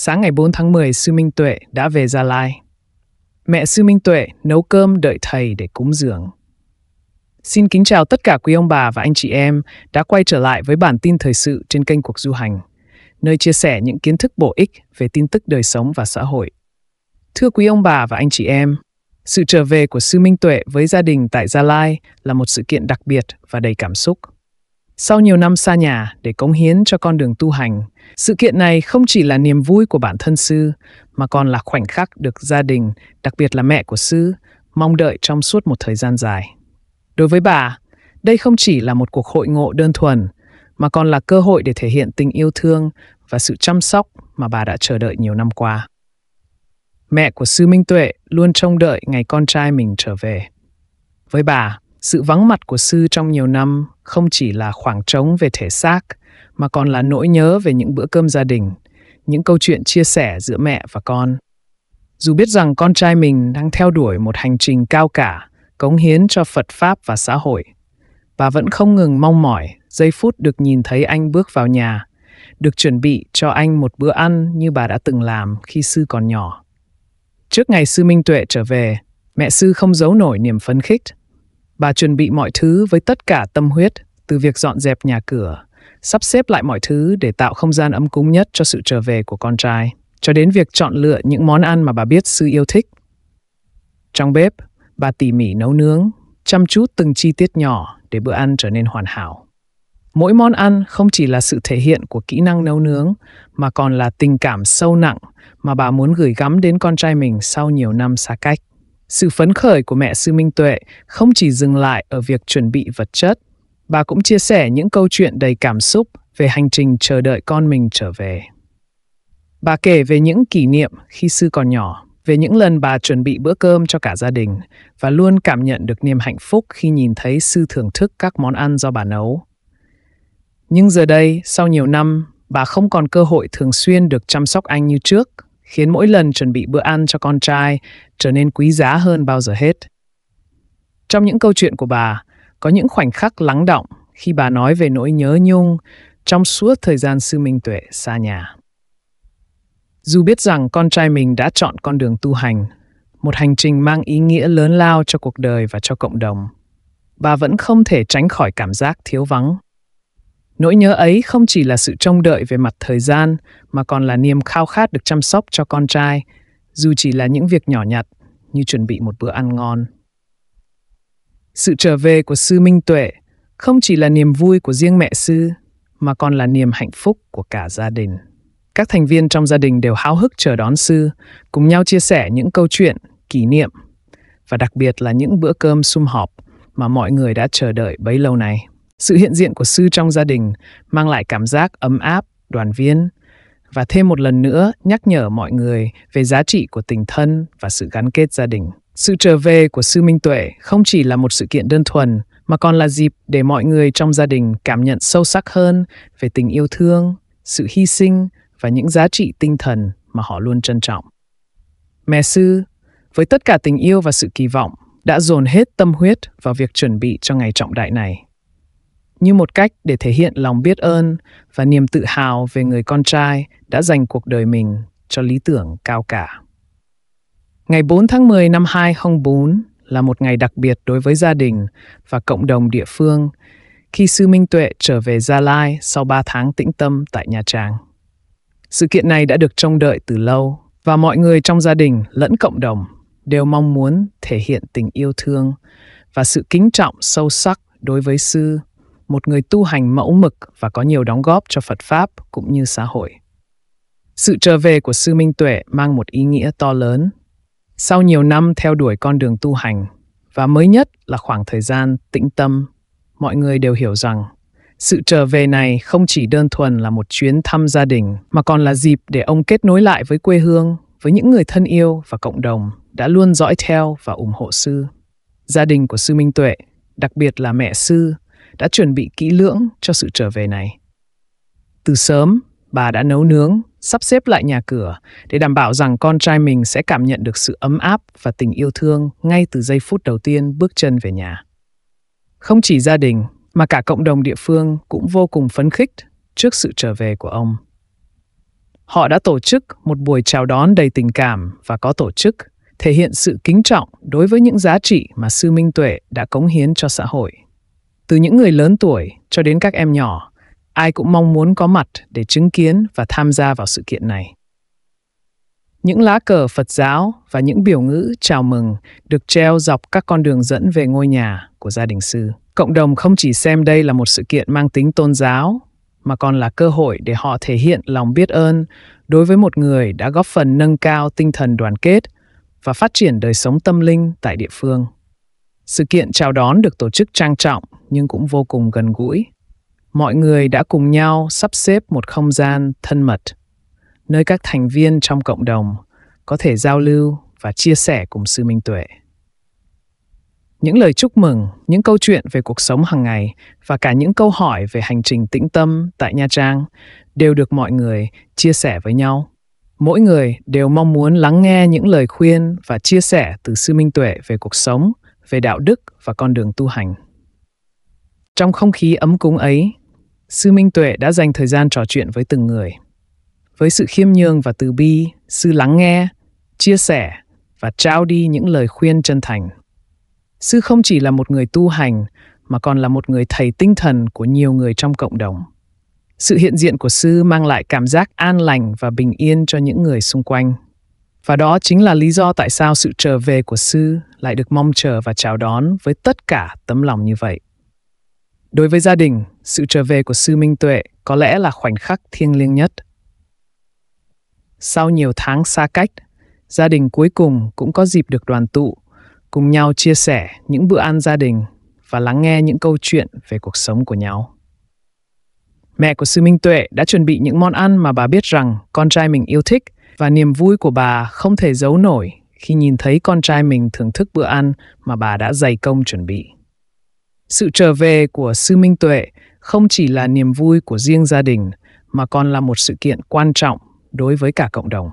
Sáng ngày 4 tháng 10, Sư Minh Tuệ đã về Gia Lai. Mẹ Sư Minh Tuệ nấu cơm đợi thầy để cúng dường. Xin kính chào tất cả quý ông bà và anh chị em đã quay trở lại với bản tin thời sự trên kênh Cuộc Du Hành, nơi chia sẻ những kiến thức bổ ích về tin tức đời sống và xã hội. Thưa quý ông bà và anh chị em, sự trở về của Sư Minh Tuệ với gia đình tại Gia Lai là một sự kiện đặc biệt và đầy cảm xúc. Sau nhiều năm xa nhà để cống hiến cho con đường tu hành, sự kiện này không chỉ là niềm vui của bản thân sư, mà còn là khoảnh khắc được gia đình, đặc biệt là mẹ của sư, mong đợi trong suốt một thời gian dài. Đối với bà, đây không chỉ là một cuộc hội ngộ đơn thuần, mà còn là cơ hội để thể hiện tình yêu thương và sự chăm sóc mà bà đã chờ đợi nhiều năm qua. Mẹ của sư Minh Tuệ luôn trông đợi ngày con trai mình trở về. Với bà, sự vắng mặt của sư trong nhiều năm không chỉ là khoảng trống về thể xác, mà còn là nỗi nhớ về những bữa cơm gia đình, những câu chuyện chia sẻ giữa mẹ và con. Dù biết rằng con trai mình đang theo đuổi một hành trình cao cả, cống hiến cho Phật Pháp và xã hội, bà vẫn không ngừng mong mỏi giây phút được nhìn thấy anh bước vào nhà, được chuẩn bị cho anh một bữa ăn như bà đã từng làm khi sư còn nhỏ. Trước ngày sư Minh Tuệ trở về, mẹ sư không giấu nổi niềm phấn khích Bà chuẩn bị mọi thứ với tất cả tâm huyết, từ việc dọn dẹp nhà cửa, sắp xếp lại mọi thứ để tạo không gian ấm cúng nhất cho sự trở về của con trai, cho đến việc chọn lựa những món ăn mà bà biết sư yêu thích. Trong bếp, bà tỉ mỉ nấu nướng, chăm chút từng chi tiết nhỏ để bữa ăn trở nên hoàn hảo. Mỗi món ăn không chỉ là sự thể hiện của kỹ năng nấu nướng, mà còn là tình cảm sâu nặng mà bà muốn gửi gắm đến con trai mình sau nhiều năm xa cách. Sự phấn khởi của mẹ Sư Minh Tuệ không chỉ dừng lại ở việc chuẩn bị vật chất, bà cũng chia sẻ những câu chuyện đầy cảm xúc về hành trình chờ đợi con mình trở về. Bà kể về những kỷ niệm khi Sư còn nhỏ, về những lần bà chuẩn bị bữa cơm cho cả gia đình và luôn cảm nhận được niềm hạnh phúc khi nhìn thấy Sư thưởng thức các món ăn do bà nấu. Nhưng giờ đây, sau nhiều năm, bà không còn cơ hội thường xuyên được chăm sóc anh như trước – khiến mỗi lần chuẩn bị bữa ăn cho con trai trở nên quý giá hơn bao giờ hết. Trong những câu chuyện của bà, có những khoảnh khắc lắng động khi bà nói về nỗi nhớ nhung trong suốt thời gian sư Minh Tuệ xa nhà. Dù biết rằng con trai mình đã chọn con đường tu hành, một hành trình mang ý nghĩa lớn lao cho cuộc đời và cho cộng đồng, bà vẫn không thể tránh khỏi cảm giác thiếu vắng Nỗi nhớ ấy không chỉ là sự trông đợi về mặt thời gian, mà còn là niềm khao khát được chăm sóc cho con trai, dù chỉ là những việc nhỏ nhặt như chuẩn bị một bữa ăn ngon. Sự trở về của sư Minh Tuệ không chỉ là niềm vui của riêng mẹ sư, mà còn là niềm hạnh phúc của cả gia đình. Các thành viên trong gia đình đều háo hức chờ đón sư, cùng nhau chia sẻ những câu chuyện, kỷ niệm và đặc biệt là những bữa cơm sum họp mà mọi người đã chờ đợi bấy lâu nay. Sự hiện diện của sư trong gia đình mang lại cảm giác ấm áp, đoàn viên và thêm một lần nữa nhắc nhở mọi người về giá trị của tình thân và sự gắn kết gia đình. Sự trở về của sư Minh Tuệ không chỉ là một sự kiện đơn thuần mà còn là dịp để mọi người trong gia đình cảm nhận sâu sắc hơn về tình yêu thương, sự hy sinh và những giá trị tinh thần mà họ luôn trân trọng. Mẹ sư, với tất cả tình yêu và sự kỳ vọng, đã dồn hết tâm huyết vào việc chuẩn bị cho ngày trọng đại này như một cách để thể hiện lòng biết ơn và niềm tự hào về người con trai đã dành cuộc đời mình cho lý tưởng cao cả. Ngày 4 tháng 10 năm 2004 là một ngày đặc biệt đối với gia đình và cộng đồng địa phương khi Sư Minh Tuệ trở về Gia Lai sau 3 tháng tĩnh tâm tại nhà Trang. Sự kiện này đã được trông đợi từ lâu và mọi người trong gia đình lẫn cộng đồng đều mong muốn thể hiện tình yêu thương và sự kính trọng sâu sắc đối với Sư một người tu hành mẫu mực và có nhiều đóng góp cho Phật Pháp cũng như xã hội. Sự trở về của Sư Minh Tuệ mang một ý nghĩa to lớn. Sau nhiều năm theo đuổi con đường tu hành, và mới nhất là khoảng thời gian tĩnh tâm, mọi người đều hiểu rằng sự trở về này không chỉ đơn thuần là một chuyến thăm gia đình, mà còn là dịp để ông kết nối lại với quê hương, với những người thân yêu và cộng đồng đã luôn dõi theo và ủng hộ sư. Gia đình của sư Minh Tuệ, đặc biệt là mẹ sư, đã chuẩn bị kỹ lưỡng cho sự trở về này. Từ sớm, bà đã nấu nướng, sắp xếp lại nhà cửa để đảm bảo rằng con trai mình sẽ cảm nhận được sự ấm áp và tình yêu thương ngay từ giây phút đầu tiên bước chân về nhà. Không chỉ gia đình mà cả cộng đồng địa phương cũng vô cùng phấn khích trước sự trở về của ông. Họ đã tổ chức một buổi chào đón đầy tình cảm và có tổ chức, thể hiện sự kính trọng đối với những giá trị mà sư Minh Tuệ đã cống hiến cho xã hội từ những người lớn tuổi cho đến các em nhỏ, ai cũng mong muốn có mặt để chứng kiến và tham gia vào sự kiện này. Những lá cờ Phật giáo và những biểu ngữ chào mừng được treo dọc các con đường dẫn về ngôi nhà của gia đình sư. Cộng đồng không chỉ xem đây là một sự kiện mang tính tôn giáo, mà còn là cơ hội để họ thể hiện lòng biết ơn đối với một người đã góp phần nâng cao tinh thần đoàn kết và phát triển đời sống tâm linh tại địa phương. Sự kiện chào đón được tổ chức trang trọng nhưng cũng vô cùng gần gũi. Mọi người đã cùng nhau sắp xếp một không gian thân mật, nơi các thành viên trong cộng đồng có thể giao lưu và chia sẻ cùng sư Minh Tuệ. Những lời chúc mừng, những câu chuyện về cuộc sống hàng ngày và cả những câu hỏi về hành trình tĩnh tâm tại Nha Trang đều được mọi người chia sẻ với nhau. Mỗi người đều mong muốn lắng nghe những lời khuyên và chia sẻ từ sư Minh Tuệ về cuộc sống, về đạo đức và con đường tu hành. Trong không khí ấm cúng ấy, Sư Minh Tuệ đã dành thời gian trò chuyện với từng người. Với sự khiêm nhường và từ bi, Sư lắng nghe, chia sẻ và trao đi những lời khuyên chân thành. Sư không chỉ là một người tu hành mà còn là một người thầy tinh thần của nhiều người trong cộng đồng. Sự hiện diện của sư mang lại cảm giác an lành và bình yên cho những người xung quanh. Và đó chính là lý do tại sao sự trở về của sư lại được mong chờ và chào đón với tất cả tấm lòng như vậy. Đối với gia đình, sự trở về của sư Minh Tuệ có lẽ là khoảnh khắc thiêng liêng nhất. Sau nhiều tháng xa cách, gia đình cuối cùng cũng có dịp được đoàn tụ, cùng nhau chia sẻ những bữa ăn gia đình và lắng nghe những câu chuyện về cuộc sống của nhau. Mẹ của sư Minh Tuệ đã chuẩn bị những món ăn mà bà biết rằng con trai mình yêu thích và niềm vui của bà không thể giấu nổi khi nhìn thấy con trai mình thưởng thức bữa ăn mà bà đã dày công chuẩn bị. Sự trở về của Sư Minh Tuệ không chỉ là niềm vui của riêng gia đình mà còn là một sự kiện quan trọng đối với cả cộng đồng.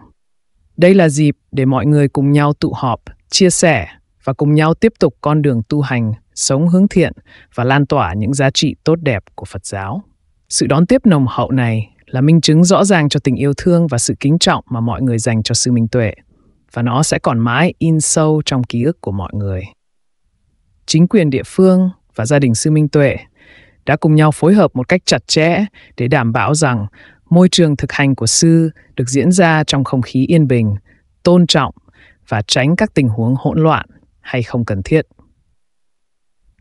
Đây là dịp để mọi người cùng nhau tụ họp, chia sẻ và cùng nhau tiếp tục con đường tu hành, sống hướng thiện và lan tỏa những giá trị tốt đẹp của Phật giáo. Sự đón tiếp nồng hậu này là minh chứng rõ ràng cho tình yêu thương và sự kính trọng mà mọi người dành cho sư Minh Tuệ và nó sẽ còn mãi in sâu trong ký ức của mọi người. Chính quyền địa phương và gia đình sư Minh Tuệ đã cùng nhau phối hợp một cách chặt chẽ để đảm bảo rằng môi trường thực hành của sư được diễn ra trong không khí yên bình, tôn trọng và tránh các tình huống hỗn loạn hay không cần thiết.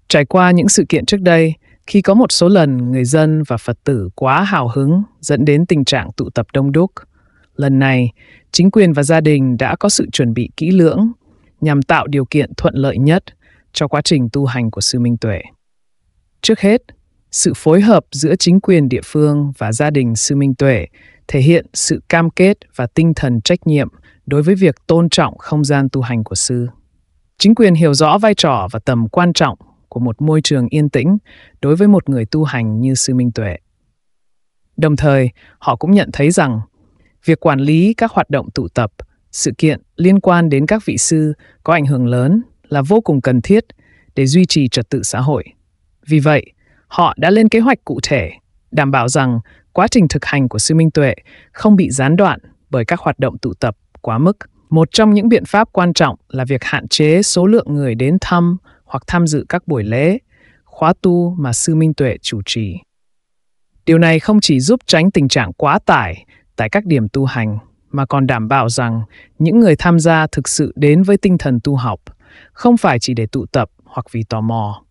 Trải qua những sự kiện trước đây, khi có một số lần người dân và Phật tử quá hào hứng dẫn đến tình trạng tụ tập đông đúc, lần này chính quyền và gia đình đã có sự chuẩn bị kỹ lưỡng nhằm tạo điều kiện thuận lợi nhất cho quá trình tu hành của sư Minh Tuệ. Trước hết, sự phối hợp giữa chính quyền địa phương và gia đình sư Minh Tuệ thể hiện sự cam kết và tinh thần trách nhiệm đối với việc tôn trọng không gian tu hành của sư. Chính quyền hiểu rõ vai trò và tầm quan trọng của một môi trường yên tĩnh đối với một người tu hành như sư Minh Tuệ. Đồng thời, họ cũng nhận thấy rằng việc quản lý các hoạt động tụ tập, sự kiện liên quan đến các vị sư có ảnh hưởng lớn là vô cùng cần thiết để duy trì trật tự xã hội. Vì vậy, họ đã lên kế hoạch cụ thể, đảm bảo rằng quá trình thực hành của sư minh tuệ không bị gián đoạn bởi các hoạt động tụ tập quá mức. Một trong những biện pháp quan trọng là việc hạn chế số lượng người đến thăm hoặc tham dự các buổi lễ, khóa tu mà sư minh tuệ chủ trì. Điều này không chỉ giúp tránh tình trạng quá tải tại các điểm tu hành, mà còn đảm bảo rằng những người tham gia thực sự đến với tinh thần tu học không phải chỉ để tụ tập hoặc vì tò mò.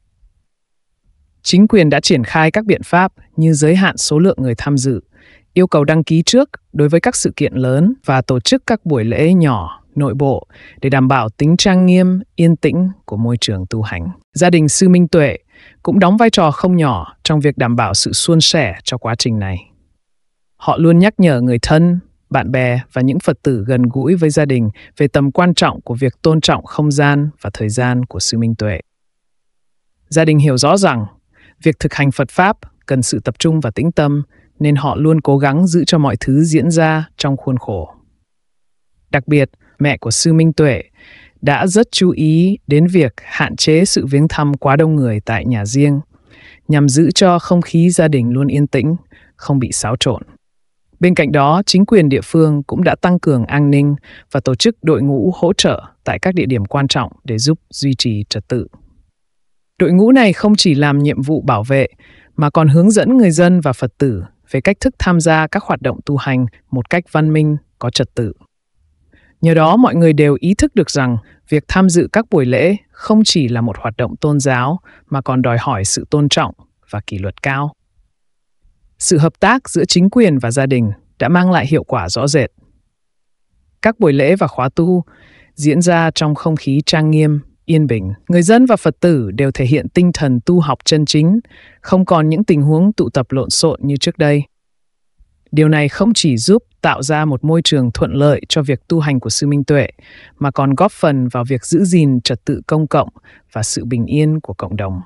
Chính quyền đã triển khai các biện pháp như giới hạn số lượng người tham dự, yêu cầu đăng ký trước đối với các sự kiện lớn và tổ chức các buổi lễ nhỏ nội bộ để đảm bảo tính trang nghiêm, yên tĩnh của môi trường tu hành. Gia đình Sư Minh Tuệ cũng đóng vai trò không nhỏ trong việc đảm bảo sự suôn sẻ cho quá trình này. Họ luôn nhắc nhở người thân bạn bè và những Phật tử gần gũi với gia đình về tầm quan trọng của việc tôn trọng không gian và thời gian của sư minh tuệ. Gia đình hiểu rõ rằng việc thực hành Phật pháp cần sự tập trung và tĩnh tâm nên họ luôn cố gắng giữ cho mọi thứ diễn ra trong khuôn khổ. Đặc biệt, mẹ của sư Minh Tuệ đã rất chú ý đến việc hạn chế sự viếng thăm quá đông người tại nhà riêng nhằm giữ cho không khí gia đình luôn yên tĩnh, không bị xáo trộn. Bên cạnh đó, chính quyền địa phương cũng đã tăng cường an ninh và tổ chức đội ngũ hỗ trợ tại các địa điểm quan trọng để giúp duy trì trật tự. Đội ngũ này không chỉ làm nhiệm vụ bảo vệ mà còn hướng dẫn người dân và Phật tử về cách thức tham gia các hoạt động tu hành một cách văn minh, có trật tự. Nhờ đó mọi người đều ý thức được rằng việc tham dự các buổi lễ không chỉ là một hoạt động tôn giáo mà còn đòi hỏi sự tôn trọng và kỷ luật cao sự hợp tác giữa chính quyền và gia đình đã mang lại hiệu quả rõ rệt. Các buổi lễ và khóa tu diễn ra trong không khí trang nghiêm, yên bình. Người dân và Phật tử đều thể hiện tinh thần tu học chân chính, không còn những tình huống tụ tập lộn xộn như trước đây. Điều này không chỉ giúp tạo ra một môi trường thuận lợi cho việc tu hành của sư Minh Tuệ, mà còn góp phần vào việc giữ gìn trật tự công cộng và sự bình yên của cộng đồng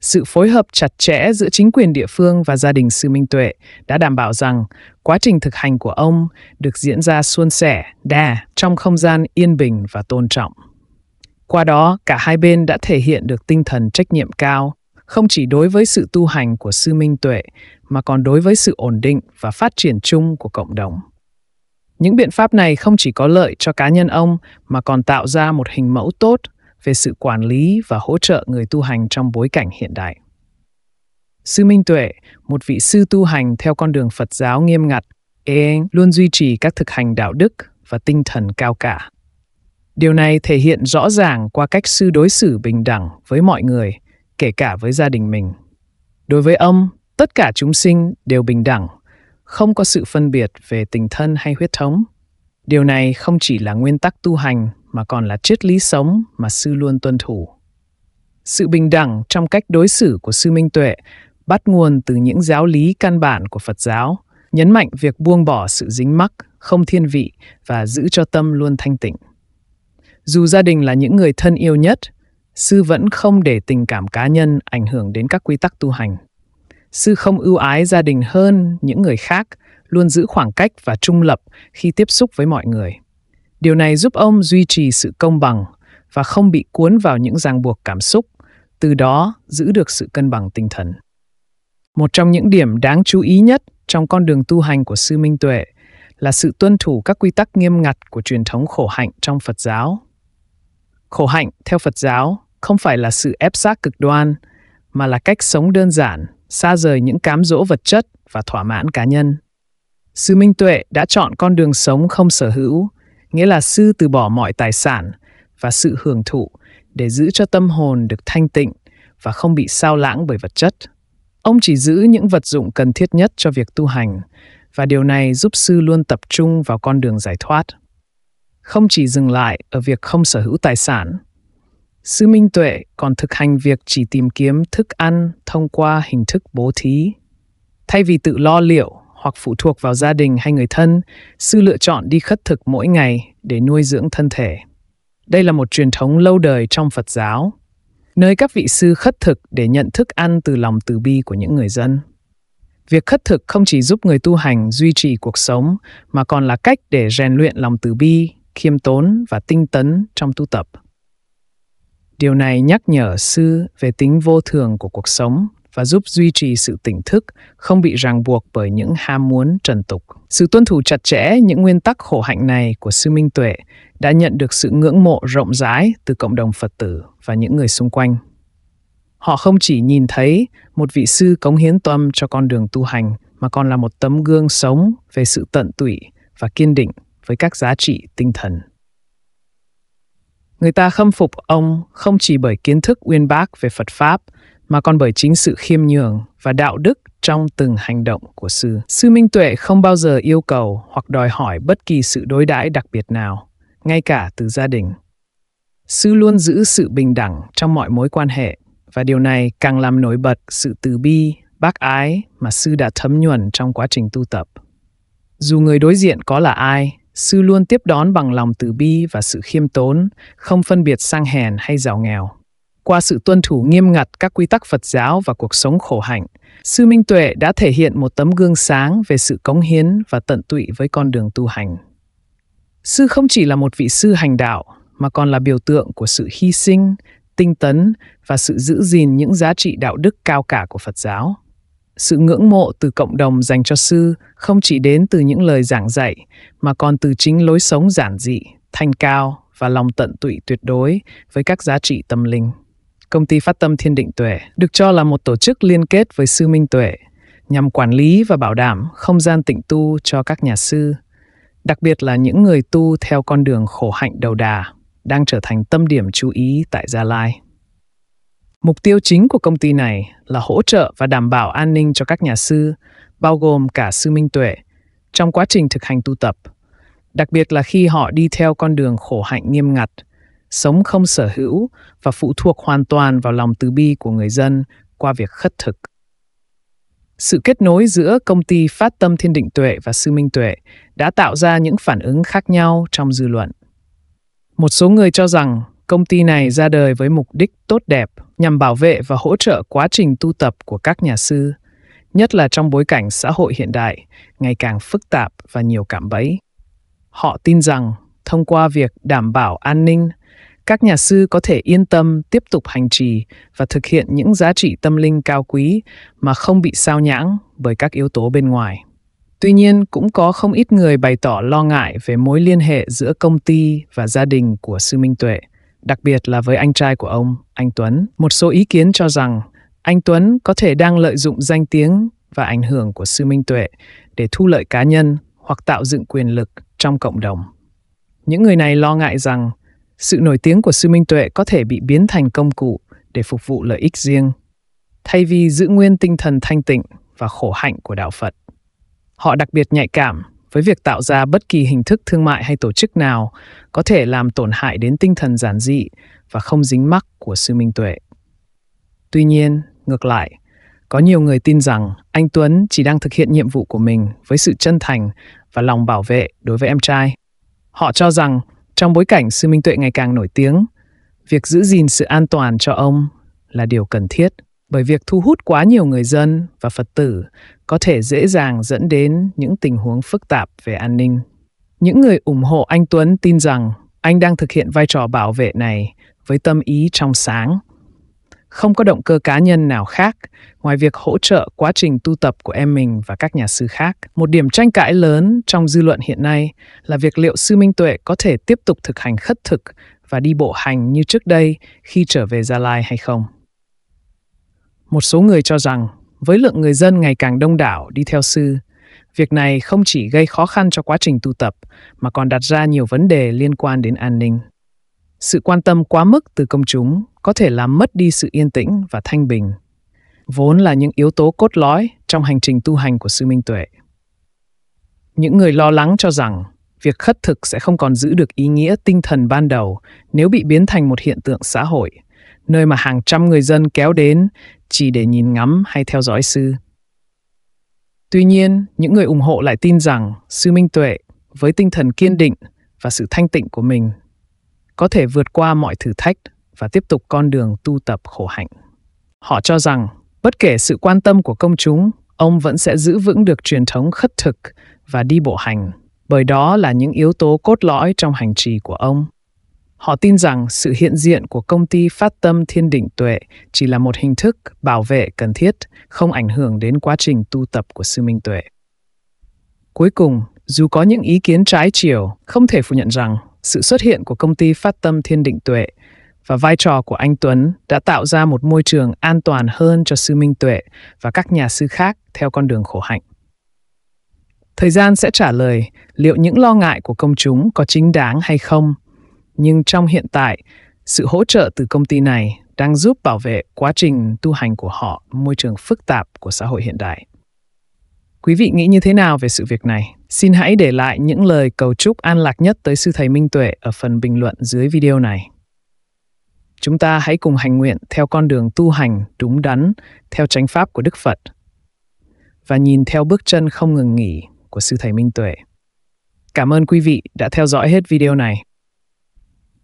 sự phối hợp chặt chẽ giữa chính quyền địa phương và gia đình sư Minh Tuệ đã đảm bảo rằng quá trình thực hành của ông được diễn ra suôn sẻ, đà trong không gian yên bình và tôn trọng. Qua đó, cả hai bên đã thể hiện được tinh thần trách nhiệm cao, không chỉ đối với sự tu hành của sư Minh Tuệ mà còn đối với sự ổn định và phát triển chung của cộng đồng. Những biện pháp này không chỉ có lợi cho cá nhân ông mà còn tạo ra một hình mẫu tốt về sự quản lý và hỗ trợ người tu hành trong bối cảnh hiện đại. Sư Minh Tuệ, một vị sư tu hành theo con đường Phật giáo nghiêm ngặt, Ê luôn duy trì các thực hành đạo đức và tinh thần cao cả. Điều này thể hiện rõ ràng qua cách sư đối xử bình đẳng với mọi người, kể cả với gia đình mình. Đối với ông, tất cả chúng sinh đều bình đẳng, không có sự phân biệt về tình thân hay huyết thống. Điều này không chỉ là nguyên tắc tu hành mà còn là triết lý sống mà sư luôn tuân thủ. Sự bình đẳng trong cách đối xử của sư Minh Tuệ bắt nguồn từ những giáo lý căn bản của Phật giáo, nhấn mạnh việc buông bỏ sự dính mắc, không thiên vị và giữ cho tâm luôn thanh tịnh. Dù gia đình là những người thân yêu nhất, sư vẫn không để tình cảm cá nhân ảnh hưởng đến các quy tắc tu hành. Sư không ưu ái gia đình hơn những người khác, luôn giữ khoảng cách và trung lập khi tiếp xúc với mọi người. Điều này giúp ông duy trì sự công bằng và không bị cuốn vào những ràng buộc cảm xúc, từ đó giữ được sự cân bằng tinh thần. Một trong những điểm đáng chú ý nhất trong con đường tu hành của sư Minh Tuệ là sự tuân thủ các quy tắc nghiêm ngặt của truyền thống khổ hạnh trong Phật giáo. Khổ hạnh theo Phật giáo không phải là sự ép sát cực đoan mà là cách sống đơn giản, xa rời những cám dỗ vật chất và thỏa mãn cá nhân. Sư Minh Tuệ đã chọn con đường sống không sở hữu nghĩa là sư từ bỏ mọi tài sản và sự hưởng thụ để giữ cho tâm hồn được thanh tịnh và không bị sao lãng bởi vật chất. Ông chỉ giữ những vật dụng cần thiết nhất cho việc tu hành và điều này giúp sư luôn tập trung vào con đường giải thoát. Không chỉ dừng lại ở việc không sở hữu tài sản, sư Minh Tuệ còn thực hành việc chỉ tìm kiếm thức ăn thông qua hình thức bố thí. Thay vì tự lo liệu hoặc phụ thuộc vào gia đình hay người thân, sư lựa chọn đi khất thực mỗi ngày để nuôi dưỡng thân thể. Đây là một truyền thống lâu đời trong Phật giáo, nơi các vị sư khất thực để nhận thức ăn từ lòng từ bi của những người dân. Việc khất thực không chỉ giúp người tu hành duy trì cuộc sống mà còn là cách để rèn luyện lòng từ bi, khiêm tốn và tinh tấn trong tu tập. Điều này nhắc nhở sư về tính vô thường của cuộc sống và giúp duy trì sự tỉnh thức, không bị ràng buộc bởi những ham muốn trần tục. Sự tuân thủ chặt chẽ những nguyên tắc khổ hạnh này của sư Minh Tuệ đã nhận được sự ngưỡng mộ rộng rãi từ cộng đồng Phật tử và những người xung quanh. Họ không chỉ nhìn thấy một vị sư cống hiến tâm cho con đường tu hành mà còn là một tấm gương sống về sự tận tụy và kiên định với các giá trị tinh thần. Người ta khâm phục ông không chỉ bởi kiến thức uyên bác về Phật Pháp mà còn bởi chính sự khiêm nhường và đạo đức trong từng hành động của sư. Sư Minh Tuệ không bao giờ yêu cầu hoặc đòi hỏi bất kỳ sự đối đãi đặc biệt nào, ngay cả từ gia đình. Sư luôn giữ sự bình đẳng trong mọi mối quan hệ và điều này càng làm nổi bật sự từ bi, bác ái mà sư đã thấm nhuần trong quá trình tu tập. Dù người đối diện có là ai, sư luôn tiếp đón bằng lòng từ bi và sự khiêm tốn, không phân biệt sang hèn hay giàu nghèo qua sự tuân thủ nghiêm ngặt các quy tắc Phật giáo và cuộc sống khổ hạnh, Sư Minh Tuệ đã thể hiện một tấm gương sáng về sự cống hiến và tận tụy với con đường tu hành. Sư không chỉ là một vị sư hành đạo, mà còn là biểu tượng của sự hy sinh, tinh tấn và sự giữ gìn những giá trị đạo đức cao cả của Phật giáo. Sự ngưỡng mộ từ cộng đồng dành cho sư không chỉ đến từ những lời giảng dạy, mà còn từ chính lối sống giản dị, thanh cao và lòng tận tụy tuyệt đối với các giá trị tâm linh công ty phát tâm Thiên Định Tuệ, được cho là một tổ chức liên kết với Sư Minh Tuệ nhằm quản lý và bảo đảm không gian tịnh tu cho các nhà sư, đặc biệt là những người tu theo con đường khổ hạnh đầu đà, đang trở thành tâm điểm chú ý tại Gia Lai. Mục tiêu chính của công ty này là hỗ trợ và đảm bảo an ninh cho các nhà sư, bao gồm cả sư minh tuệ, trong quá trình thực hành tu tập, đặc biệt là khi họ đi theo con đường khổ hạnh nghiêm ngặt – sống không sở hữu và phụ thuộc hoàn toàn vào lòng từ bi của người dân qua việc khất thực. Sự kết nối giữa công ty Phát Tâm Thiên Định Tuệ và Sư Minh Tuệ đã tạo ra những phản ứng khác nhau trong dư luận. Một số người cho rằng công ty này ra đời với mục đích tốt đẹp nhằm bảo vệ và hỗ trợ quá trình tu tập của các nhà sư, nhất là trong bối cảnh xã hội hiện đại ngày càng phức tạp và nhiều cảm bẫy. Họ tin rằng thông qua việc đảm bảo an ninh các nhà sư có thể yên tâm tiếp tục hành trì và thực hiện những giá trị tâm linh cao quý mà không bị sao nhãng bởi các yếu tố bên ngoài. Tuy nhiên, cũng có không ít người bày tỏ lo ngại về mối liên hệ giữa công ty và gia đình của sư Minh Tuệ, đặc biệt là với anh trai của ông, anh Tuấn. Một số ý kiến cho rằng anh Tuấn có thể đang lợi dụng danh tiếng và ảnh hưởng của sư Minh Tuệ để thu lợi cá nhân hoặc tạo dựng quyền lực trong cộng đồng. Những người này lo ngại rằng sự nổi tiếng của sư minh tuệ có thể bị biến thành công cụ để phục vụ lợi ích riêng, thay vì giữ nguyên tinh thần thanh tịnh và khổ hạnh của đạo Phật. Họ đặc biệt nhạy cảm với việc tạo ra bất kỳ hình thức thương mại hay tổ chức nào có thể làm tổn hại đến tinh thần giản dị và không dính mắc của sư minh tuệ. Tuy nhiên, ngược lại, có nhiều người tin rằng anh Tuấn chỉ đang thực hiện nhiệm vụ của mình với sự chân thành và lòng bảo vệ đối với em trai. Họ cho rằng trong bối cảnh Sư Minh Tuệ ngày càng nổi tiếng, việc giữ gìn sự an toàn cho ông là điều cần thiết bởi việc thu hút quá nhiều người dân và Phật tử có thể dễ dàng dẫn đến những tình huống phức tạp về an ninh. Những người ủng hộ anh Tuấn tin rằng anh đang thực hiện vai trò bảo vệ này với tâm ý trong sáng không có động cơ cá nhân nào khác ngoài việc hỗ trợ quá trình tu tập của em mình và các nhà sư khác. Một điểm tranh cãi lớn trong dư luận hiện nay là việc liệu sư Minh Tuệ có thể tiếp tục thực hành khất thực và đi bộ hành như trước đây khi trở về Gia Lai hay không. Một số người cho rằng, với lượng người dân ngày càng đông đảo đi theo sư, việc này không chỉ gây khó khăn cho quá trình tu tập mà còn đặt ra nhiều vấn đề liên quan đến an ninh. Sự quan tâm quá mức từ công chúng có thể làm mất đi sự yên tĩnh và thanh bình, vốn là những yếu tố cốt lõi trong hành trình tu hành của sư Minh Tuệ. Những người lo lắng cho rằng việc khất thực sẽ không còn giữ được ý nghĩa tinh thần ban đầu nếu bị biến thành một hiện tượng xã hội, nơi mà hàng trăm người dân kéo đến chỉ để nhìn ngắm hay theo dõi sư. Tuy nhiên, những người ủng hộ lại tin rằng sư Minh Tuệ với tinh thần kiên định và sự thanh tịnh của mình có thể vượt qua mọi thử thách và tiếp tục con đường tu tập khổ hạnh. Họ cho rằng, bất kể sự quan tâm của công chúng, ông vẫn sẽ giữ vững được truyền thống khất thực và đi bộ hành, bởi đó là những yếu tố cốt lõi trong hành trì của ông. Họ tin rằng sự hiện diện của công ty phát tâm thiên đỉnh tuệ chỉ là một hình thức bảo vệ cần thiết, không ảnh hưởng đến quá trình tu tập của sư minh tuệ. Cuối cùng, dù có những ý kiến trái chiều, không thể phủ nhận rằng sự xuất hiện của công ty phát tâm thiên định tuệ và vai trò của anh Tuấn đã tạo ra một môi trường an toàn hơn cho sư Minh Tuệ và các nhà sư khác theo con đường khổ hạnh. Thời gian sẽ trả lời liệu những lo ngại của công chúng có chính đáng hay không, nhưng trong hiện tại, sự hỗ trợ từ công ty này đang giúp bảo vệ quá trình tu hành của họ môi trường phức tạp của xã hội hiện đại. Quý vị nghĩ như thế nào về sự việc này? Xin hãy để lại những lời cầu chúc an lạc nhất tới Sư Thầy Minh Tuệ ở phần bình luận dưới video này. Chúng ta hãy cùng hành nguyện theo con đường tu hành đúng đắn, theo chánh pháp của Đức Phật và nhìn theo bước chân không ngừng nghỉ của Sư Thầy Minh Tuệ. Cảm ơn quý vị đã theo dõi hết video này.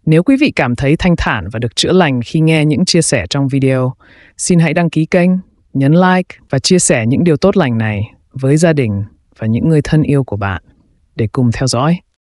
Nếu quý vị cảm thấy thanh thản và được chữa lành khi nghe những chia sẻ trong video, xin hãy đăng ký kênh, nhấn like và chia sẻ những điều tốt lành này với gia đình và những người thân yêu của bạn để cùng theo dõi.